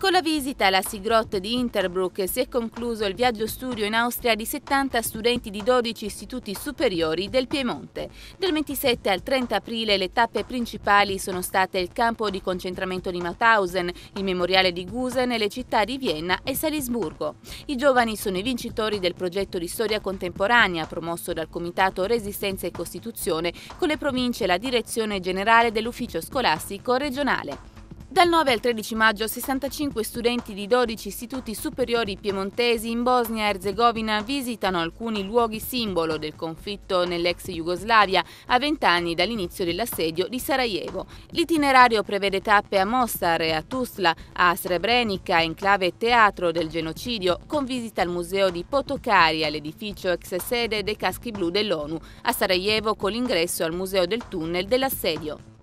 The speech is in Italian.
Con la visita alla Sigrot di Interbrook si è concluso il viaggio studio in Austria di 70 studenti di 12 istituti superiori del Piemonte. Dal 27 al 30 aprile le tappe principali sono state il campo di concentramento di Mauthausen, il memoriale di Gusen e le città di Vienna e Salisburgo. I giovani sono i vincitori del progetto di storia contemporanea promosso dal Comitato Resistenza e Costituzione con le province e la Direzione Generale dell'Ufficio Scolastico Regionale. Dal 9 al 13 maggio 65 studenti di 12 istituti superiori piemontesi in Bosnia e Erzegovina visitano alcuni luoghi simbolo del conflitto nell'ex Jugoslavia a 20 anni dall'inizio dell'assedio di Sarajevo. L'itinerario prevede tappe a Mostar e a Tuzla, a Srebrenica, enclave e teatro del genocidio, con visita al museo di Potokari all'edificio ex sede dei caschi blu dell'ONU, a Sarajevo con l'ingresso al museo del tunnel dell'assedio.